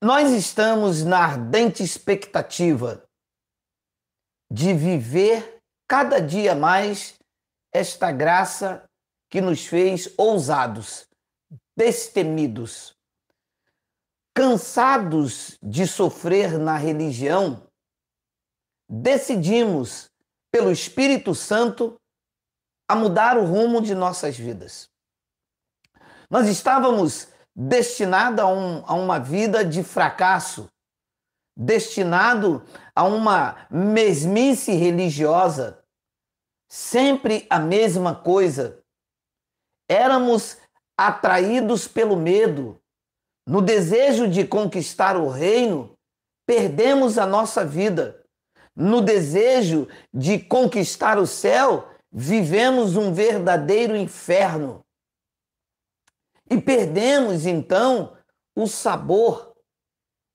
Nós estamos na ardente expectativa de viver cada dia mais esta graça que nos fez ousados, destemidos. Cansados de sofrer na religião, decidimos, pelo Espírito Santo, a mudar o rumo de nossas vidas. Nós estávamos destinado a, um, a uma vida de fracasso, destinado a uma mesmice religiosa, sempre a mesma coisa. Éramos atraídos pelo medo, no desejo de conquistar o reino, perdemos a nossa vida. No desejo de conquistar o céu, vivemos um verdadeiro inferno. E perdemos então o sabor,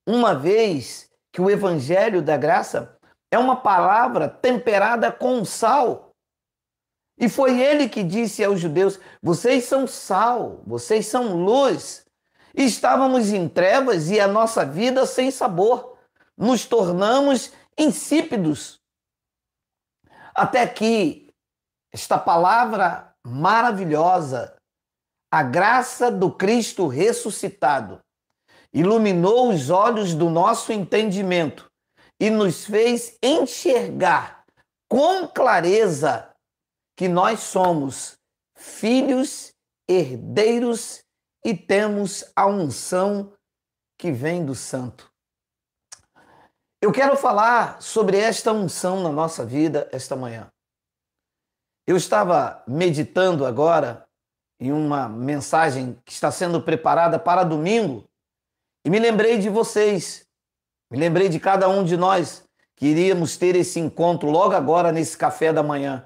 uma vez que o Evangelho da Graça é uma palavra temperada com sal. E foi ele que disse aos judeus: Vocês são sal, vocês são luz. estávamos em trevas e a nossa vida sem sabor. Nos tornamos insípidos. Até que esta palavra maravilhosa a graça do Cristo ressuscitado iluminou os olhos do nosso entendimento e nos fez enxergar com clareza que nós somos filhos, herdeiros e temos a unção que vem do Santo. Eu quero falar sobre esta unção na nossa vida esta manhã. Eu estava meditando agora em uma mensagem que está sendo preparada para domingo e me lembrei de vocês, me lembrei de cada um de nós que iríamos ter esse encontro logo agora nesse café da manhã.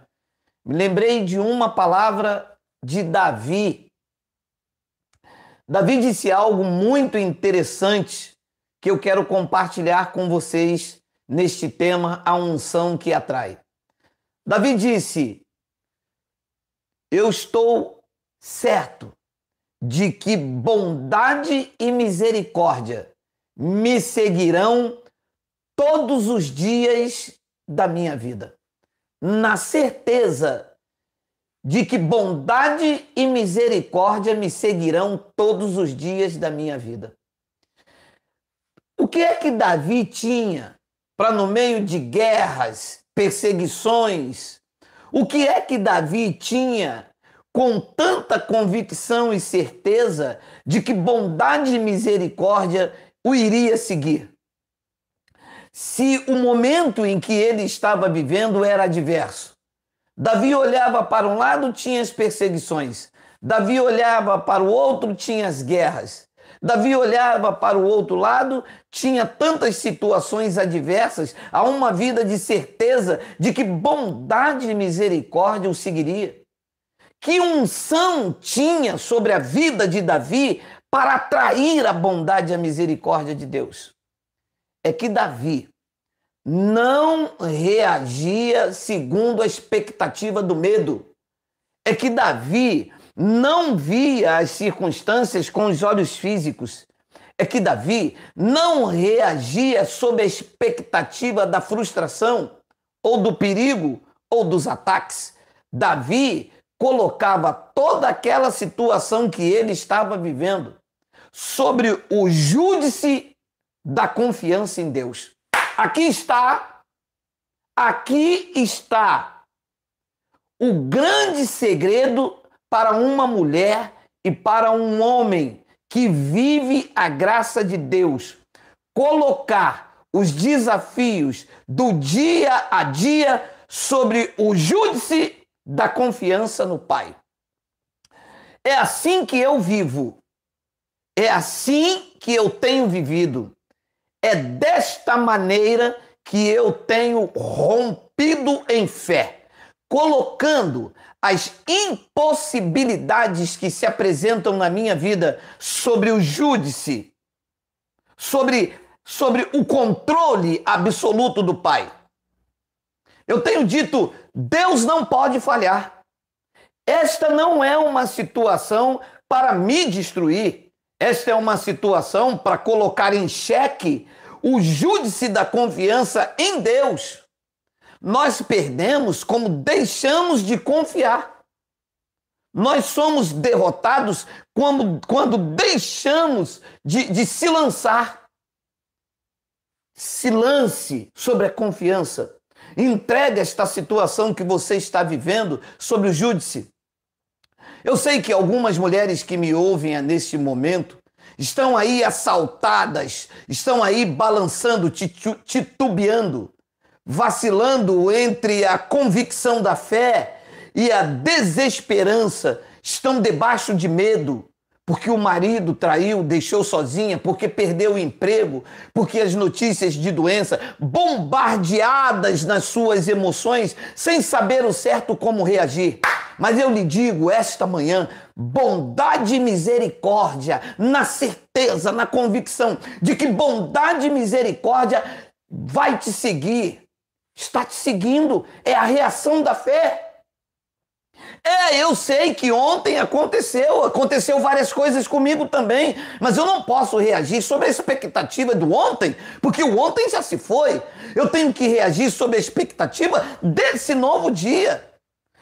Me lembrei de uma palavra de Davi. Davi disse algo muito interessante que eu quero compartilhar com vocês neste tema, a unção que atrai. Davi disse: Eu estou certo de que bondade e misericórdia me seguirão todos os dias da minha vida. Na certeza de que bondade e misericórdia me seguirão todos os dias da minha vida. O que é que Davi tinha para no meio de guerras, perseguições? O que é que Davi tinha com tanta convicção e certeza de que bondade e misericórdia o iria seguir. Se o momento em que ele estava vivendo era adverso, Davi olhava para um lado, tinha as perseguições. Davi olhava para o outro, tinha as guerras. Davi olhava para o outro lado, tinha tantas situações adversas a uma vida de certeza de que bondade e misericórdia o seguiria. Que unção tinha sobre a vida de Davi para atrair a bondade e a misericórdia de Deus? É que Davi não reagia segundo a expectativa do medo. É que Davi não via as circunstâncias com os olhos físicos. É que Davi não reagia sob a expectativa da frustração, ou do perigo, ou dos ataques. Davi colocava toda aquela situação que ele estava vivendo sobre o júdice da confiança em Deus. Aqui está, aqui está o grande segredo para uma mulher e para um homem que vive a graça de Deus. Colocar os desafios do dia a dia sobre o júdice da confiança no Pai. É assim que eu vivo. É assim que eu tenho vivido. É desta maneira que eu tenho rompido em fé, colocando as impossibilidades que se apresentam na minha vida sobre o júdice, sobre, sobre o controle absoluto do Pai. Eu tenho dito, Deus não pode falhar. Esta não é uma situação para me destruir. Esta é uma situação para colocar em xeque o júdice da confiança em Deus. Nós perdemos como deixamos de confiar. Nós somos derrotados quando, quando deixamos de, de se lançar. Se lance sobre a confiança Entrega esta situação que você está vivendo sobre o júdice. Eu sei que algumas mulheres que me ouvem neste momento estão aí assaltadas, estão aí balançando, titubeando, vacilando entre a convicção da fé e a desesperança, estão debaixo de medo, porque o marido traiu, deixou sozinha, porque perdeu o emprego, porque as notícias de doença, bombardeadas nas suas emoções, sem saber o certo como reagir. Mas eu lhe digo esta manhã, bondade e misericórdia, na certeza, na convicção de que bondade e misericórdia vai te seguir, está te seguindo, é a reação da fé. É, eu sei que ontem aconteceu, aconteceu várias coisas comigo também, mas eu não posso reagir sobre a expectativa do ontem, porque o ontem já se foi. Eu tenho que reagir sobre a expectativa desse novo dia.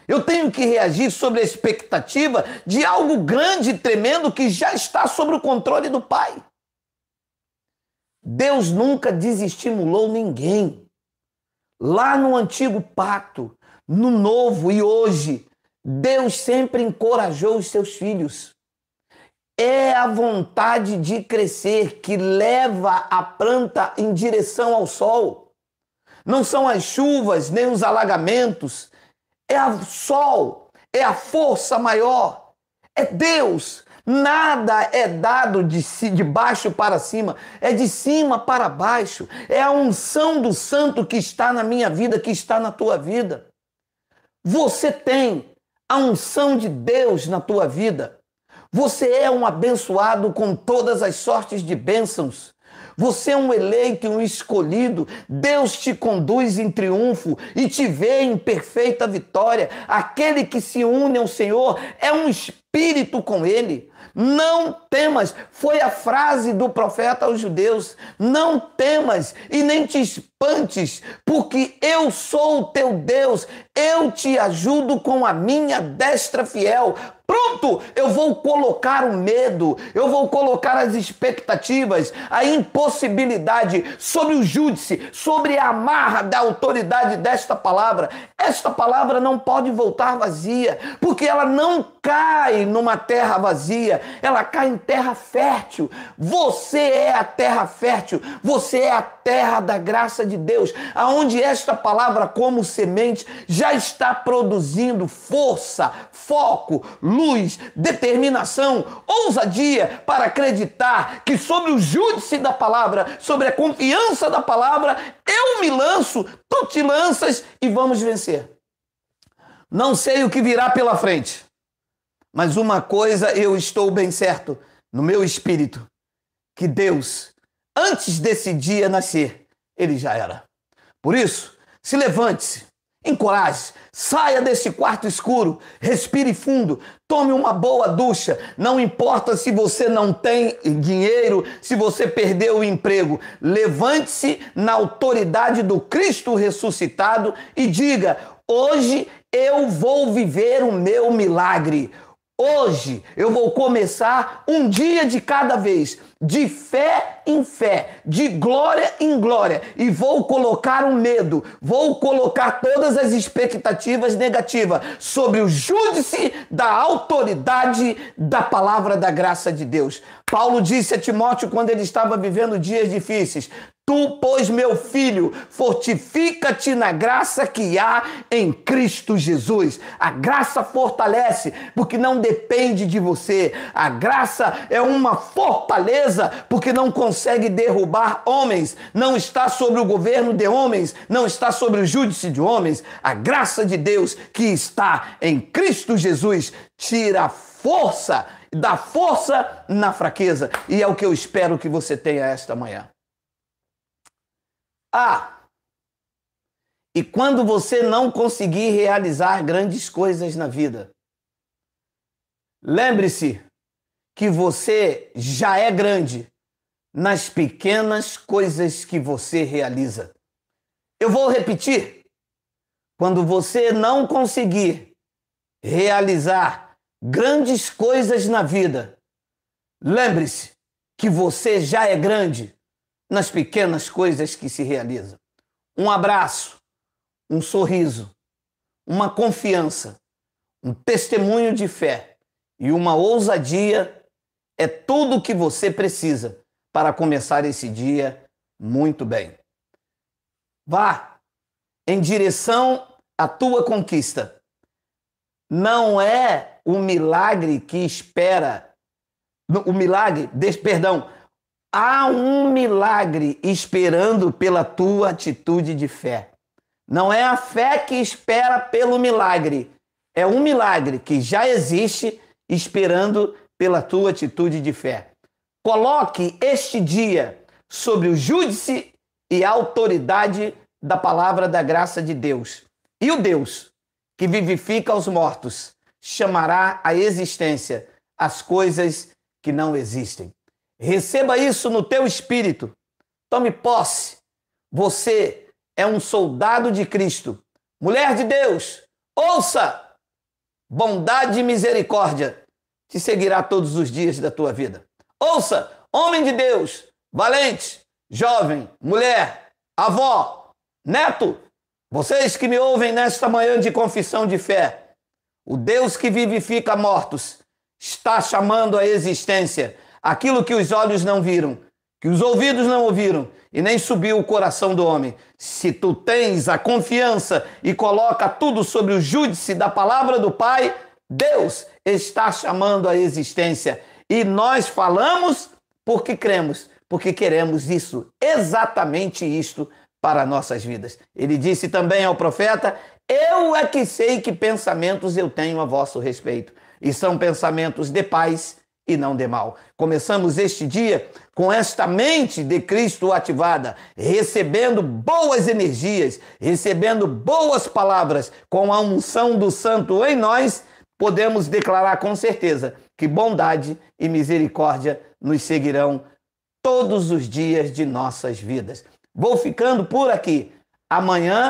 Eu tenho que reagir sobre a expectativa de algo grande e tremendo que já está sob o controle do Pai. Deus nunca desestimulou ninguém. Lá no antigo pacto, no novo e hoje, Deus sempre encorajou os seus filhos. É a vontade de crescer que leva a planta em direção ao sol. Não são as chuvas nem os alagamentos. É o sol, é a força maior, é Deus. Nada é dado de, de baixo para cima, é de cima para baixo. É a unção do santo que está na minha vida, que está na tua vida. Você tem a unção de Deus na tua vida. Você é um abençoado com todas as sortes de bênçãos. Você é um eleito e um escolhido. Deus te conduz em triunfo e te vê em perfeita vitória. Aquele que se une ao Senhor é um espírito com ele. Não temas, foi a frase do profeta aos judeus: Não temas e nem te espantes, porque eu sou o teu Deus, eu te ajudo com a minha destra fiel Pronto, eu vou colocar o medo, eu vou colocar as expectativas, a impossibilidade sobre o júdice, sobre a amarra da autoridade desta palavra. Esta palavra não pode voltar vazia, porque ela não cai numa terra vazia, ela cai em terra fértil. Você é a terra fértil, você é a terra da graça de Deus, aonde esta palavra como semente já está produzindo força, foco, luz luz, determinação, ousadia para acreditar que sobre o júdice da palavra, sobre a confiança da palavra, eu me lanço, tu te lanças e vamos vencer. Não sei o que virá pela frente, mas uma coisa eu estou bem certo no meu espírito, que Deus, antes desse dia nascer, ele já era. Por isso, se levante-se, Encoraje, saia desse quarto escuro, respire fundo, tome uma boa ducha. Não importa se você não tem dinheiro, se você perdeu o emprego, levante-se na autoridade do Cristo ressuscitado e diga: Hoje eu vou viver o meu milagre. Hoje eu vou começar um dia de cada vez de fé em fé, de glória em glória, e vou colocar um medo, vou colocar todas as expectativas negativas sobre o júdice da autoridade da palavra da graça de Deus. Paulo disse a Timóteo quando ele estava vivendo dias difíceis: Tu, pois, meu filho, fortifica-te na graça que há em Cristo Jesus. A graça fortalece, porque não depende de você. A graça é uma fortaleza, porque não consegue derrubar homens. Não está sobre o governo de homens, não está sobre o júdice de homens. A graça de Deus que está em Cristo Jesus tira força, dá força na fraqueza. E é o que eu espero que você tenha esta manhã. Ah, E quando você não conseguir realizar grandes coisas na vida, lembre-se que você já é grande nas pequenas coisas que você realiza. Eu vou repetir. Quando você não conseguir realizar grandes coisas na vida, lembre-se que você já é grande nas pequenas coisas que se realizam. Um abraço, um sorriso, uma confiança, um testemunho de fé e uma ousadia é tudo o que você precisa para começar esse dia muito bem. Vá em direção à tua conquista. Não é o milagre que espera, o milagre, perdão, Há um milagre esperando pela tua atitude de fé. Não é a fé que espera pelo milagre, é um milagre que já existe esperando pela tua atitude de fé. Coloque este dia sobre o júdice e a autoridade da palavra da graça de Deus. E o Deus que vivifica os mortos chamará à existência as coisas que não existem. Receba isso no teu espírito. Tome posse. Você é um soldado de Cristo. Mulher de Deus, ouça! Bondade e misericórdia te seguirá todos os dias da tua vida. Ouça, homem de Deus, valente, jovem, mulher, avó, neto, vocês que me ouvem nesta manhã de confissão de fé, o Deus que vivifica mortos está chamando a existência aquilo que os olhos não viram, que os ouvidos não ouviram e nem subiu o coração do homem. Se tu tens a confiança e coloca tudo sobre o júdice da palavra do Pai, Deus está chamando a existência e nós falamos porque cremos, porque queremos isso, exatamente isto para nossas vidas. Ele disse também ao profeta: Eu é que sei que pensamentos eu tenho a vosso respeito, e são pensamentos de paz e não de mal. Começamos este dia com esta mente de Cristo ativada, recebendo boas energias, recebendo boas palavras, com a unção do Santo em nós, podemos declarar com certeza que bondade e misericórdia nos seguirão todos os dias de nossas vidas. Vou ficando por aqui. Amanhã